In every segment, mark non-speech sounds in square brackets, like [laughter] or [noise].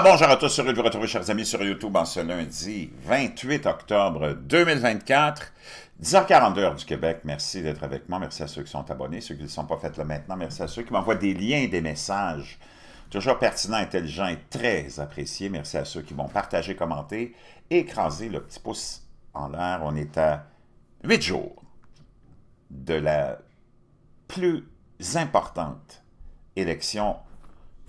bonjour à tous, heureux de vous retrouver, chers amis, sur YouTube en ce lundi 28 octobre 2024, 10h42 du Québec. Merci d'être avec moi. Merci à ceux qui sont abonnés, ceux qui ne sont pas faits là maintenant. Merci à ceux qui m'envoient des liens, des messages. Toujours pertinents, intelligents et très appréciés. Merci à ceux qui vont partager, commenter, écraser le petit pouce en l'air. On est à 8 jours de la plus importante élection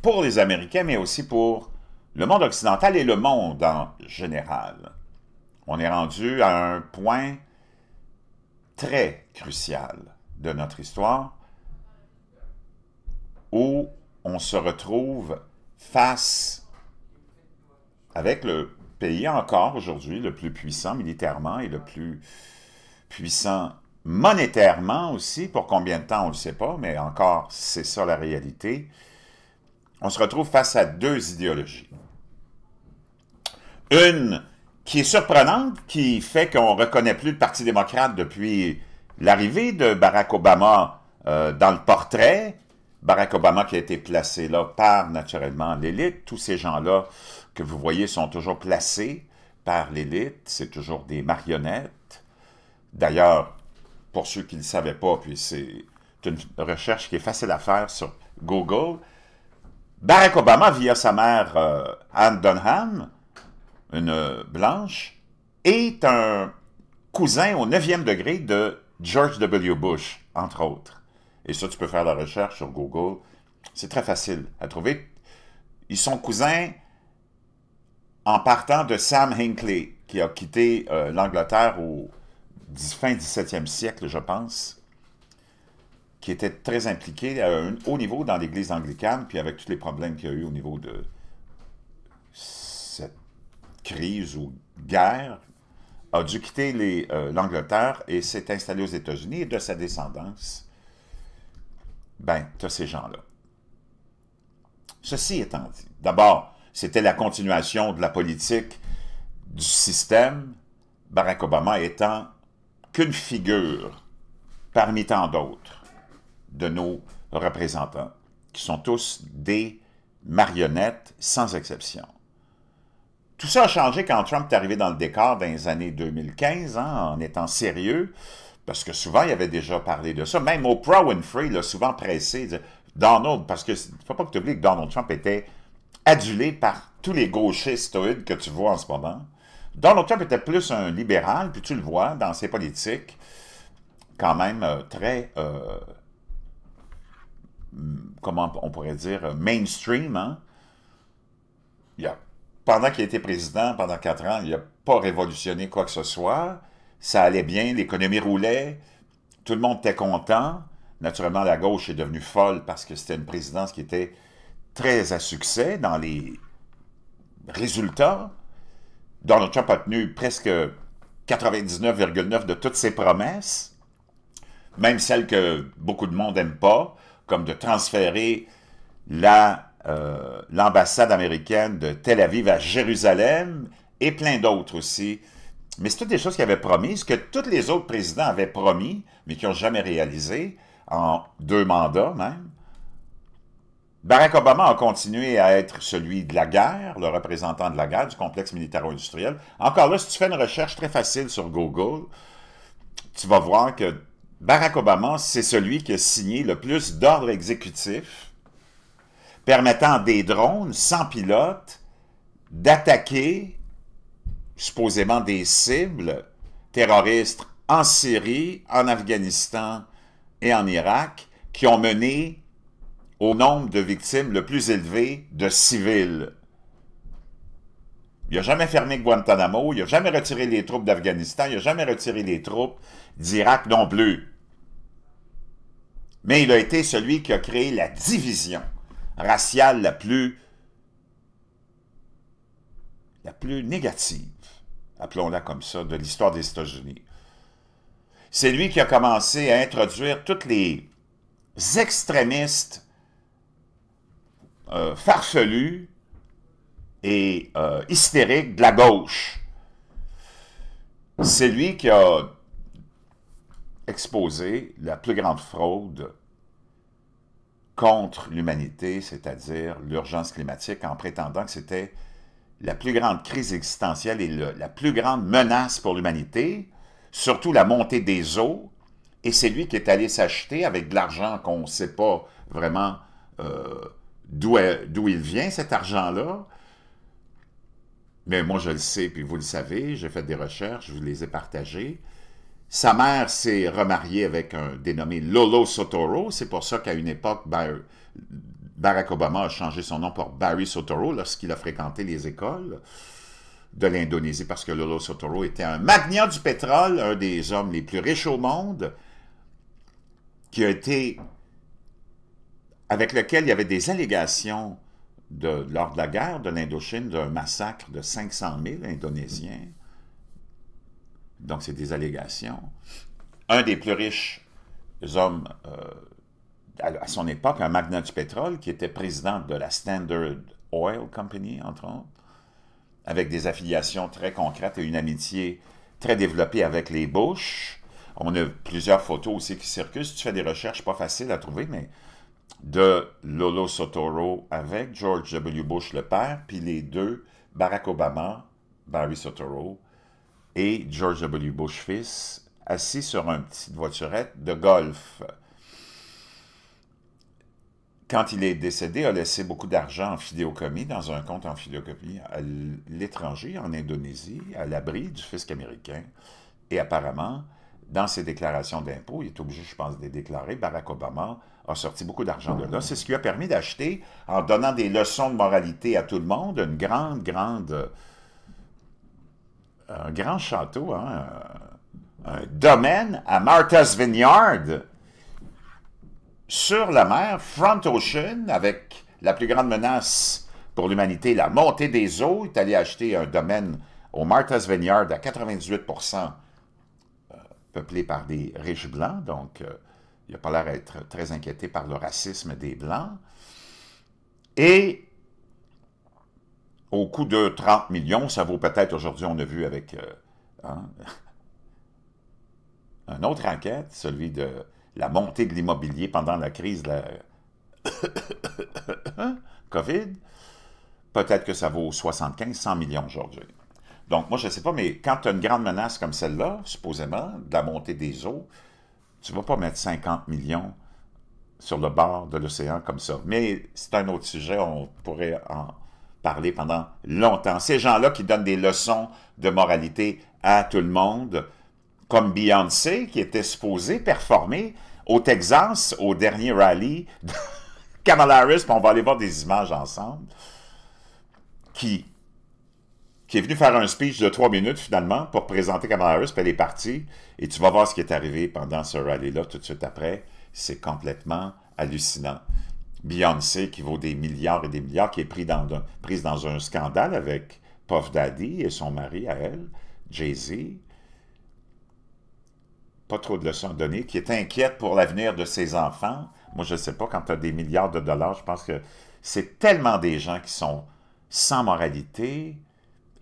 pour les Américains, mais aussi pour le monde occidental et le monde en général. On est rendu à un point très crucial de notre histoire où on se retrouve face avec le pays encore aujourd'hui le plus puissant militairement et le plus puissant monétairement aussi, pour combien de temps, on ne sait pas, mais encore, c'est ça la réalité. On se retrouve face à deux idéologies. Une qui est surprenante, qui fait qu'on ne reconnaît plus le Parti démocrate depuis l'arrivée de Barack Obama euh, dans le portrait. Barack Obama qui a été placé là par naturellement l'élite. Tous ces gens-là que vous voyez sont toujours placés par l'élite. C'est toujours des marionnettes. D'ailleurs, pour ceux qui ne le savaient pas, puis c'est une recherche qui est facile à faire sur Google, Barack Obama, via sa mère euh, Anne Dunham, une blanche, est un cousin au 9e degré de George W. Bush, entre autres. Et ça, tu peux faire la recherche sur Google. C'est très facile à trouver. Ils sont cousins en partant de Sam Hinckley, qui a quitté euh, l'Angleterre au fin 17e siècle, je pense, qui était très impliqué à un haut niveau dans l'Église anglicane, puis avec tous les problèmes qu'il y a eu au niveau de crise ou guerre, a dû quitter euh, l'Angleterre et s'est installé aux États-Unis et de sa descendance, ben, tu as ces gens-là. Ceci étant dit, d'abord, c'était la continuation de la politique du système, Barack Obama étant qu'une figure parmi tant d'autres de nos représentants, qui sont tous des marionnettes sans exception. Tout ça a changé quand Trump est arrivé dans le décor dans les années 2015, hein, en étant sérieux, parce que souvent, il avait déjà parlé de ça. Même au Oprah Winfrey l'a souvent pressé, Donald, parce que ne faut pas que tu oublies que Donald Trump était adulé par tous les gauchistes que tu vois en ce moment. Donald Trump était plus un libéral, puis tu le vois dans ses politiques, quand même euh, très... Euh, hmm, comment on pourrait dire, euh, mainstream, hein? Yeah pendant qu'il était président, pendant quatre ans, il n'a pas révolutionné quoi que ce soit. Ça allait bien, l'économie roulait, tout le monde était content. Naturellement, la gauche est devenue folle parce que c'était une présidence qui était très à succès dans les résultats. Donald Trump a tenu presque 99,9 de toutes ses promesses, même celles que beaucoup de monde n'aime pas, comme de transférer la euh, l'ambassade américaine de Tel Aviv à Jérusalem et plein d'autres aussi. Mais c'est toutes des choses qu'il avait promises, que tous les autres présidents avaient promis, mais qui n'ont jamais réalisé, en deux mandats même. Barack Obama a continué à être celui de la guerre, le représentant de la guerre, du complexe militaro-industriel. Encore là, si tu fais une recherche très facile sur Google, tu vas voir que Barack Obama, c'est celui qui a signé le plus d'ordres exécutifs permettant des drones sans pilote d'attaquer supposément des cibles terroristes en Syrie, en Afghanistan et en Irak, qui ont mené au nombre de victimes le plus élevé de civils. Il n'a jamais fermé Guantanamo, il n'a jamais retiré les troupes d'Afghanistan, il n'a jamais retiré les troupes d'Irak non plus. Mais il a été celui qui a créé la division raciale la plus, la plus négative, appelons-la comme ça, de l'histoire des États-Unis. C'est lui qui a commencé à introduire toutes les extrémistes euh, farfelus et euh, hystériques de la gauche. C'est lui qui a exposé la plus grande fraude contre l'humanité, c'est-à-dire l'urgence climatique, en prétendant que c'était la plus grande crise existentielle et la plus grande menace pour l'humanité, surtout la montée des eaux, et c'est lui qui est allé s'acheter avec de l'argent qu'on ne sait pas vraiment euh, d'où il vient, cet argent-là. Mais moi, je le sais, puis vous le savez, j'ai fait des recherches, je vous les ai partagées. Sa mère s'est remariée avec un dénommé Lolo Sotoro. C'est pour ça qu'à une époque, Barack Obama a changé son nom pour Barry Sotoro lorsqu'il a fréquenté les écoles de l'Indonésie parce que Lolo Sotoro était un magnat du pétrole, un des hommes les plus riches au monde, qui avec lequel il y avait des allégations lors de la guerre de l'Indochine d'un massacre de 500 000 Indonésiens donc c'est des allégations, un des plus riches hommes euh, à, son époque, un magnat du pétrole, qui était président de la Standard Oil Company, entre autres, avec des affiliations très concrètes et une amitié très développée avec les Bush. On a plusieurs photos aussi qui circulent. Si tu fais des recherches, pas facile à trouver, mais de Lolo Sotoro avec George W. Bush le père, puis les deux, Barack Obama, Barry Sotoro, et George W. Bush fils, assis sur une petite voiturette de golf. Quand il est décédé, a laissé beaucoup d'argent en fidéocomie dans un compte en fidéocomie à l'étranger, en Indonésie, à l'abri du fisc américain. Et apparemment, dans ses déclarations d'impôts, il est obligé, je pense, de les déclarer, Barack Obama a sorti beaucoup d'argent de là. C'est ce qui lui a permis d'acheter, en donnant des leçons de moralité à tout le monde, une grande, grande un grand château, hein, un domaine à Martha's Vineyard, sur la mer, Front Ocean, avec la plus grande menace pour l'humanité, la montée des eaux, est allé acheter un domaine au Martha's Vineyard à 98 euh, peuplé par des riches blancs, donc euh, il n'a pas l'air d'être très inquiété par le racisme des blancs. Et au coût de 30 millions, ça vaut peut-être aujourd'hui, on a vu avec euh, hein, [laughs] un une autre enquête, celui de la montée de l'immobilier pendant la crise de la [coughs] hein, COVID. Peut-être que ça vaut 75-100 millions aujourd'hui. Donc, moi, je ne sais pas, mais quand tu as une grande menace comme celle-là, supposément, de la montée des eaux, tu ne vas pas mettre 50 millions sur le bord de l'océan comme ça. Mais c'est un autre sujet, on pourrait en parler pendant longtemps. Ces gens-là qui donnent des leçons de moralité à tout le monde, comme Beyoncé, qui était supposée performer au Texas au dernier rallye de [laughs] Kamala Harris, on va aller voir des images ensemble, qui, qui est venue faire un speech de trois minutes finalement pour présenter Kamala Harris, puis elle est partie. Et tu vas voir ce qui est arrivé pendant ce rallye-là tout de suite après. C'est complètement hallucinant. Beyoncé qui vaut des milliards et des milliards, qui est prise dans un scandale avec Puff Daddy et son mari à elle, Jay-Z. Pas trop de leçons à donner. qui est inquiète pour l'avenir de ses enfants. Moi, je ne sais pas, quand tu as des milliards de dollars, je pense que c'est tellement des gens qui sont sans moralité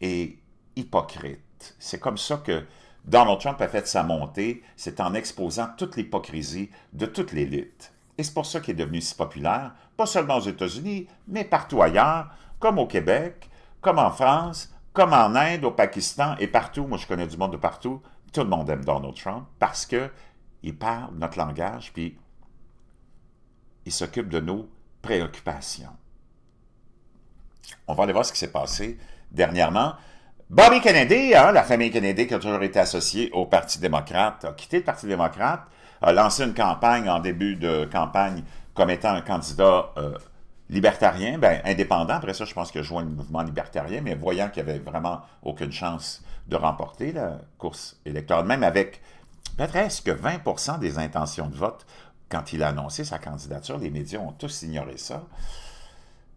et hypocrites. C'est comme ça que Donald Trump a fait sa montée, c'est en exposant toute l'hypocrisie de toute l'élite. Et c'est pour ça qu'il est devenu si populaire, pas seulement aux États-Unis, mais partout ailleurs, comme au Québec, comme en France, comme en Inde, au Pakistan et partout. Moi, je connais du monde de partout. Tout le monde aime Donald Trump parce qu'il parle notre langage, puis il s'occupe de nos préoccupations. On va aller voir ce qui s'est passé dernièrement. Bobby Kennedy, hein, la famille Kennedy qui a toujours été associée au Parti démocrate, a quitté le Parti démocrate a lancé une campagne en début de campagne comme étant un candidat euh, libertarien, ben, indépendant. Après ça, je pense qu'il a joint le mouvement libertarien, mais voyant qu'il n'y avait vraiment aucune chance de remporter la course électorale, même avec presque 20 des intentions de vote, quand il a annoncé sa candidature, les médias ont tous ignoré ça,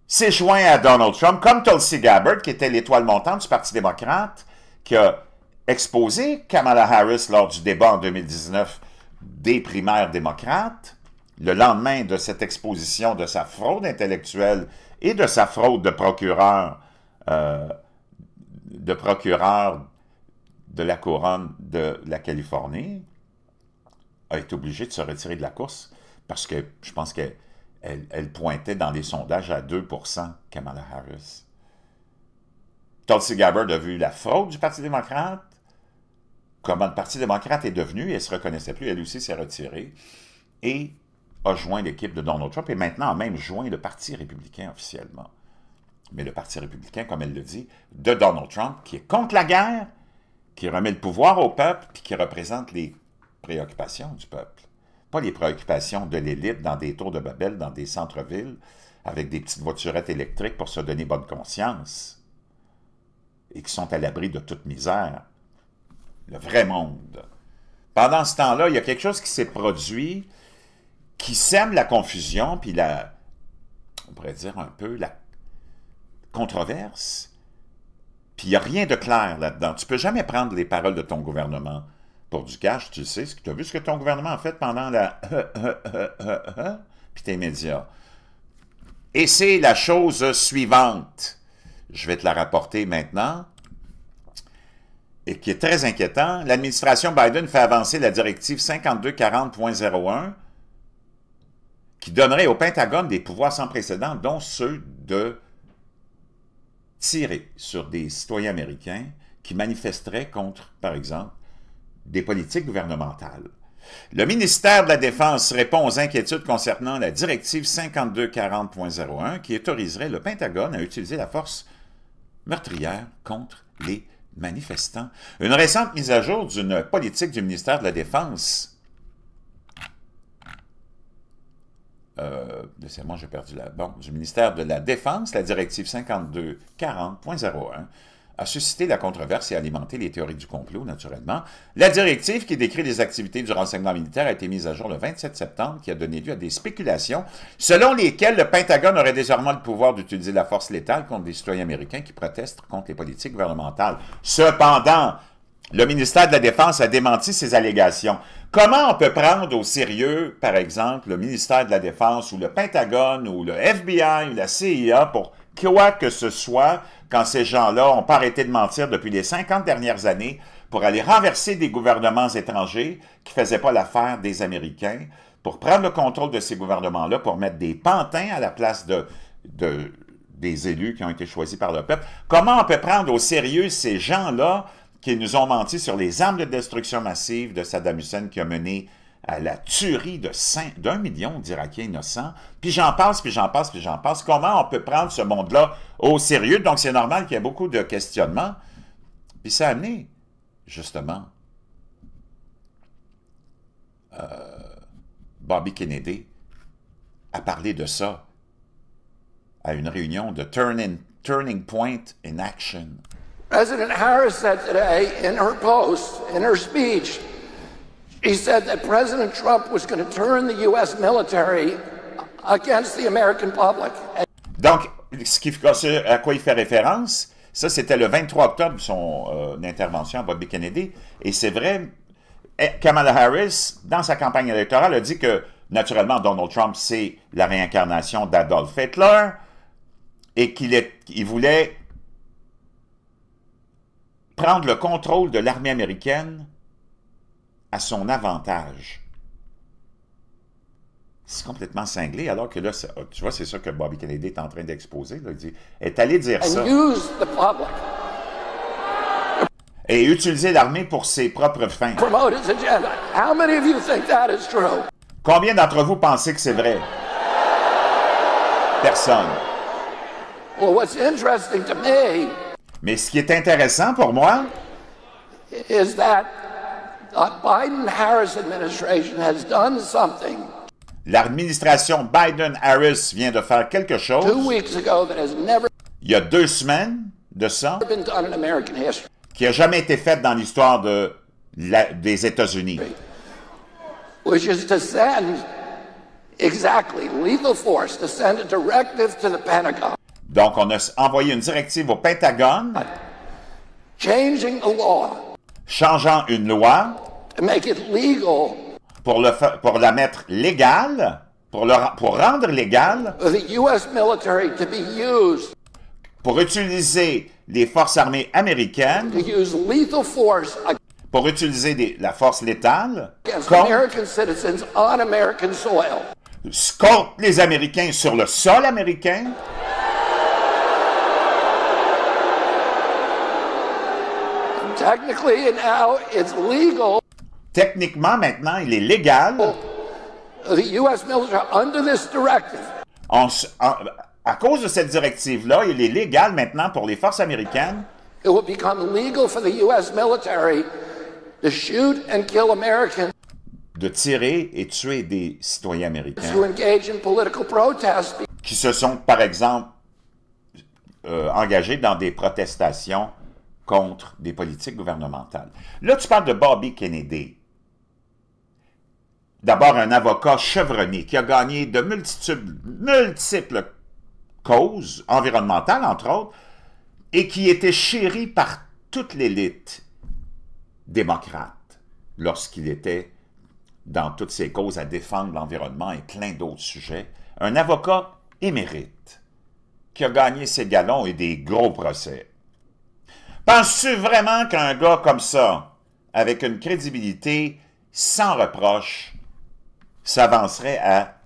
s'est joint à Donald Trump, comme Tulsi Gabbard, qui était l'étoile montante du Parti démocrate, qui a exposé Kamala Harris lors du débat en 2019 des primaires démocrates, le lendemain de cette exposition de sa fraude intellectuelle et de sa fraude de procureur, euh, de la couronne de la Californie, a été obligée de se retirer de la course parce que je pense qu'elle pointait dans les sondages à 2 Kamala Harris. Tulsi Gabbard a vu la fraude du Parti démocrate, comme le Parti démocrate est devenu, elle se reconnaissait plus, elle aussi s'est retirée, et a joint l'équipe de Donald Trump, et maintenant a même joint le Parti républicain officiellement. Mais le Parti républicain, comme elle le dit, de Donald Trump, qui est contre la guerre, qui remet le pouvoir au peuple, puis qui représente les préoccupations du peuple. Pas les préoccupations de l'élite dans des tours de Babel, dans des centres-villes, avec des petites voiturettes électriques pour se donner bonne conscience, et qui sont à l'abri de toute misère le vrai monde. Pendant ce temps-là, il y a quelque chose qui s'est produit qui sème la confusion, puis la, on pourrait dire un peu la controverse, puis il n'y a rien de clair là-dedans. Tu peux jamais prendre les paroles de ton gouvernement pour du cash, tu sais, tu as vu ce que ton gouvernement a fait pendant la... [laughs] puis tes médias. Et c'est la chose suivante. Je vais te la rapporter maintenant et qui est très inquiétant, l'administration Biden fait avancer la directive 5240.01 qui donnerait au Pentagone des pouvoirs sans précédent, dont ceux de tirer sur des citoyens américains qui manifesteraient contre, par exemple, des politiques gouvernementales. Le ministère de la Défense répond aux inquiétudes concernant la directive 5240.01 qui autoriserait le Pentagone à utiliser la force meurtrière contre les manifestants. Une récente mise à jour d'une politique du ministère de la Défense. Euh, j'ai perdu la... Bon, du ministère de la Défense, la directive 5240.01 a suscité la controverse et alimenté les théories du complot, naturellement. La directive qui décrit les activités du renseignement militaire a été mise à jour le 27 septembre, qui a donné lieu à des spéculations selon lesquelles le Pentagone aurait désormais le pouvoir d'utiliser la force létale contre des citoyens américains qui protestent contre les politiques gouvernementales. Cependant, le ministère de la Défense a démenti ces allégations. Comment on peut prendre au sérieux, par exemple, le ministère de la Défense ou le Pentagone ou le FBI ou la CIA pour quoi que ce soit quand ces gens-là ont pas arrêté de mentir depuis les 50 dernières années pour aller renverser des gouvernements étrangers qui faisaient pas l'affaire des Américains, pour prendre le contrôle de ces gouvernements-là, pour mettre des pantins à la place des élus qui ont été choisis par le peuple. Comment on peut prendre au sérieux ces gens-là qui nous ont menti sur les armes de destruction massive de Saddam Hussein qui a mené à la tuerie de d'un million d'Irakiens innocents, puis j'en pense, puis j'en passe, puis j'en passe. Comment on peut prendre ce monde-là au sérieux? Donc, c'est normal qu'il y ait beaucoup de questionnements. Puis ça a amené, justement, euh, Bobby Kennedy à parler de ça à une réunion de Turning, Point in Action. President Harris said today in her post, in her speech, He said that President Trump was going to turn U.S. military against the American Donc, ce qui, à quoi il fait référence, ça c'était le 23 octobre, son euh, intervention à Bobby Kennedy. Et c'est vrai, eh, Kamala Harris, dans sa campagne électorale, a dit que, naturellement, Donald Trump, c'est la réincarnation d'Adolf Hitler et qu'il voulait prendre le contrôle de l'armée américaine à son avantage. C'est complètement cinglé, alors que là, oh, tu vois, c'est ça que Bobby Kennedy est en train d'exposer. Il dit est allé dire ça. Et utiliser l'armée pour ses propres fins. Combien d'entre vous pensez que c'est vrai? Personne. Mais ce qui est intéressant pour moi, is that L'administration Biden-Harris vient de faire quelque chose il y a deux semaines de ça qui n'a jamais été faite dans l'histoire des États-Unis. Donc, on a envoyé une directive au Pentagone changeant une loi pour, le, pour la mettre légale, pour, pour rendre légale, pour utiliser les forces armées américaines, pour utiliser la force létale contre, les Américains sur le sol américain. Technically, now it's legal. Techniquement, maintenant, il est légal. à cause de cette directive-là, il est légal maintenant pour les forces américaines. De tirer et tuer des citoyens américains. Qui se sont, par exemple, euh, engagés dans des protestations contre des politiques gouvernementales. Là, tu parles de Bobby Kennedy d'abord un avocat chevronné qui a gagné de multiples, multiples causes environnementales, entre autres, et qui était chéri par toute l'élite démocrate lorsqu'il était dans toutes ses causes à défendre l'environnement et plein d'autres sujets, un avocat émérite qui a gagné ses galons et des gros procès. Penses-tu vraiment qu'un gars comme ça, avec une crédibilité sans reproche, s'avancerait à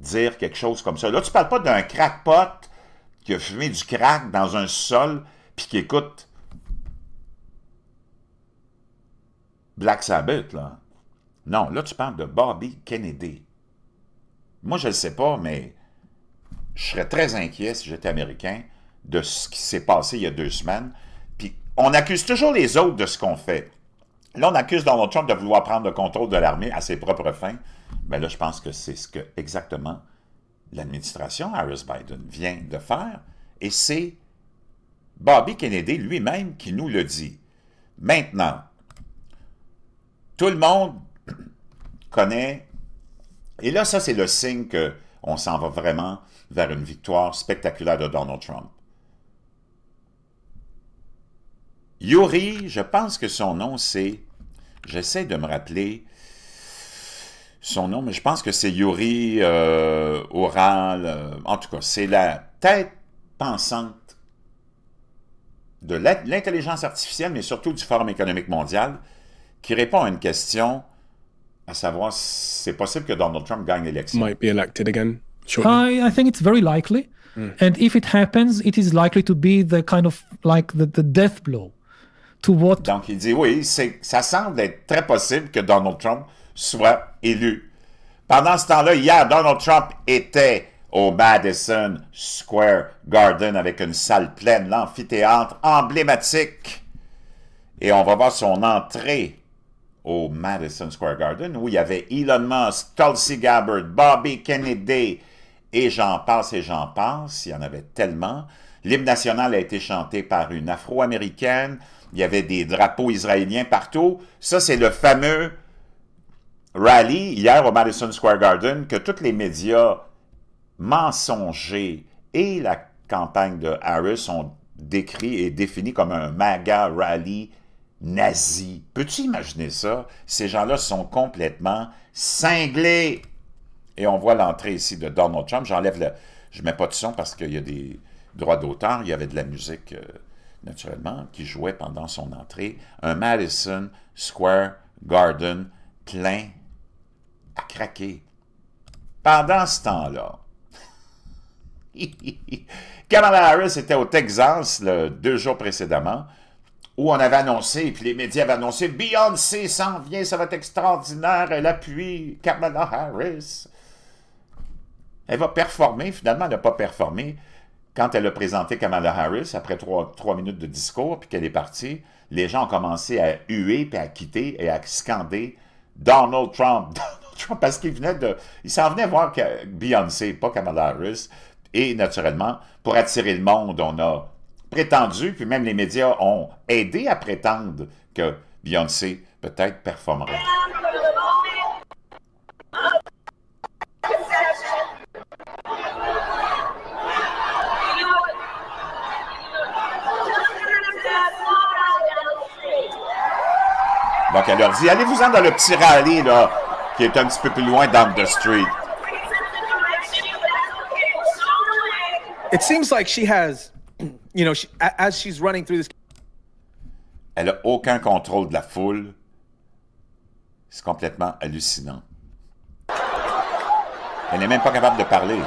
dire quelque chose comme ça. Là, tu parles pas d'un crackpot qui a fumé du crack dans un sol, puis qui écoute Black Sabbath, là. Non, là, tu parles de Bobby Kennedy. Moi, je ne sais pas, mais je serais très inquiet si j'étais américain de ce qui s'est passé il y a deux semaines. Puis on accuse toujours les autres de ce qu'on fait. Là, on accuse Donald Trump de vouloir prendre le contrôle de l'armée à ses propres fins. Mais ben là, je pense que c'est ce que exactement l'administration Harris Biden vient de faire. Et c'est Bobby Kennedy lui-même qui nous le dit. Maintenant, tout le monde [clears throat] connaît. Et là, ça, c'est le signe qu'on s'en va vraiment vers une victoire spectaculaire de Donald Trump. Yuri, je pense que son nom, c'est... J'essaie de me rappeler son nom, mais je pense que c'est Yuri euh, Oral. Euh, en tout cas, c'est la tête pensante de l'intelligence artificielle, mais surtout du Forum économique mondial, qui répond à une question, à savoir c'est possible que Donald Trump gagne l'élection. Might be elected again. I, I think it's very likely. Hmm. And if it happens, it is likely to be the kind of like the death blow donc, il dit oui, ça semble être très possible que Donald Trump soit élu. Pendant ce temps-là, hier, Donald Trump était au Madison Square Garden avec une salle pleine, l'amphithéâtre emblématique. Et on va voir son entrée au Madison Square Garden où il y avait Elon Musk, Tulsi Gabbard, Bobby Kennedy et j'en passe et j'en passe. Il y en avait tellement. L'hymne national a été chanté par une Afro-Américaine il y avait des drapeaux israéliens partout. Ça, c'est le fameux rallye hier au Madison Square Garden que tous les médias mensongers et la campagne de Harris ont décrit et défini comme un MAGA rallye nazi. Peux-tu imaginer ça? Ces gens-là sont complètement cinglés. Et on voit l'entrée ici de Donald Trump. J'enlève le... Je mets pas de son parce qu'il y a des droits d'auteur. Il y avait de la musique... Euh, naturellement, qui jouait pendant son entrée un Madison Square Garden plein à craquer. Pendant ce temps-là, [laughs] Kamala Harris était au Texas le, deux jours précédemment, où on avait annoncé, puis les médias avaient annoncé, Beyoncé s'en vient, ça va être extraordinaire, elle appuie Kamala Harris. Elle va performer, finalement, elle n'a pas performé quand elle a présenté Kamala Harris, après trois, minutes de discours, puis qu'elle est partie, les gens ont commencé à huer, puis à quitter et à scander Donald Trump, [laughs] Donald Trump, parce qu'il venait de... Il s'en venait voir Beyoncé, pas Kamala Harris, et naturellement, pour attirer le monde, on a prétendu, puis même les médias ont aidé à prétendre que Beyoncé peut-être performerait. Donc, elle leur dit, allez-vous-en dans le petit rallye, là, qui est un petit peu plus loin down the street. Elle a aucun contrôle de la foule. C'est complètement hallucinant. Elle n'est même pas capable de parler.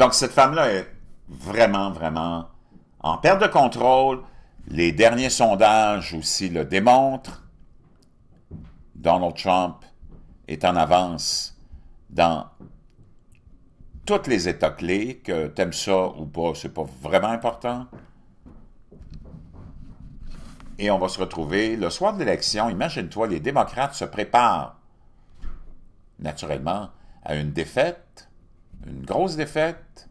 Donc, cette femme-là est vraiment, vraiment en perte de contrôle. Les derniers sondages aussi le démontrent. Donald Trump est en avance dans tous les états clés, que aimes ça ou pas, c'est pas vraiment important. Et on va se retrouver le soir de l'élection. Imagine-toi, les démocrates se préparent naturellement à une défaite une grosse défaite.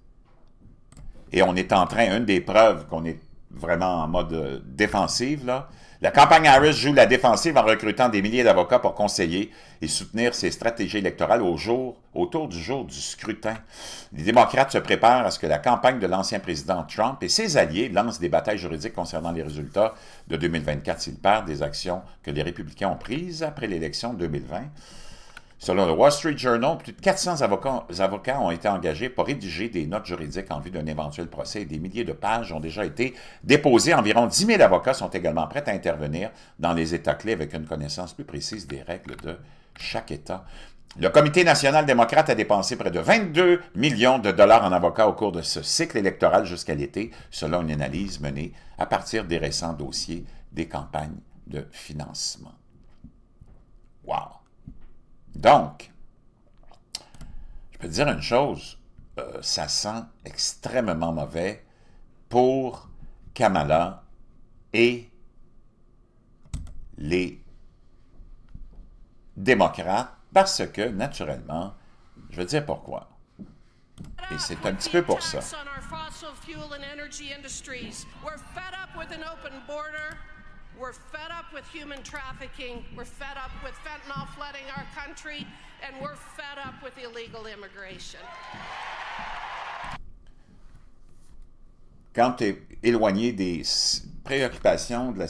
Et on est en train, une des preuves qu'on est vraiment en mode euh, défensive, là. La campagne Harris joue la défensive en recrutant des milliers d'avocats pour conseiller et soutenir ses stratégies électorales au jour, autour du jour du scrutin. Les démocrates se préparent à ce que la campagne de l'ancien président Trump et ses alliés lancent des batailles juridiques concernant les résultats de 2024 s'il perdent des actions que les républicains ont prises après l'élection de 2020. Selon le Wall Street Journal, plus de 400 avocats, avocats, ont été engagés pour rédiger des notes juridiques en vue d'un éventuel procès des milliers de pages ont déjà été déposées. Environ 10 000 avocats sont également prêts à intervenir dans les États clés avec une connaissance plus précise des règles de chaque État. Le Comité national démocrate a dépensé près de 22 millions de dollars en avocats au cours de ce cycle électoral jusqu'à l'été, selon une analyse menée à partir des récents dossiers des campagnes de financement. Wow! Donc, je peux dire une chose, euh, ça sent extrêmement mauvais pour Kamala et les démocrates parce que, naturellement, je veux dire pourquoi. Et c'est un petit peu pour ça. Quand tu es éloigné des préoccupations de, la,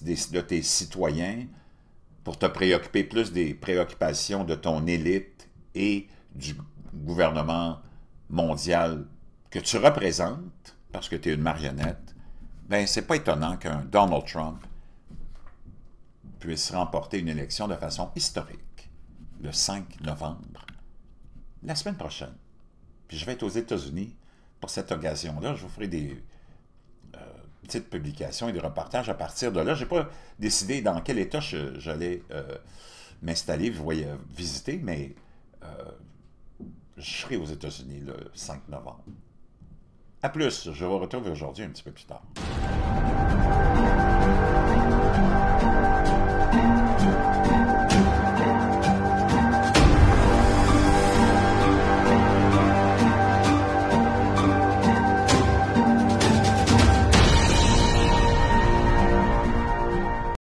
de tes citoyens pour te préoccuper plus des préoccupations de ton élite et du gouvernement mondial que tu représentes, parce que tu es une marionnette, ben c'est pas étonnant qu'un Donald Trump puisse remporter une élection de façon historique le 5 novembre, la semaine prochaine. Puis je vais être aux États-Unis pour cette occasion-là. Je vous ferai des euh, petites publications et des reportages à partir de là. Je n'ai pas décidé dans quel état j'allais euh, vous m'installer, euh, visiter, mais je serai aux États-Unis le 5 novembre. À plus, je vous retrouve aujourd'hui un petit peu plus tard.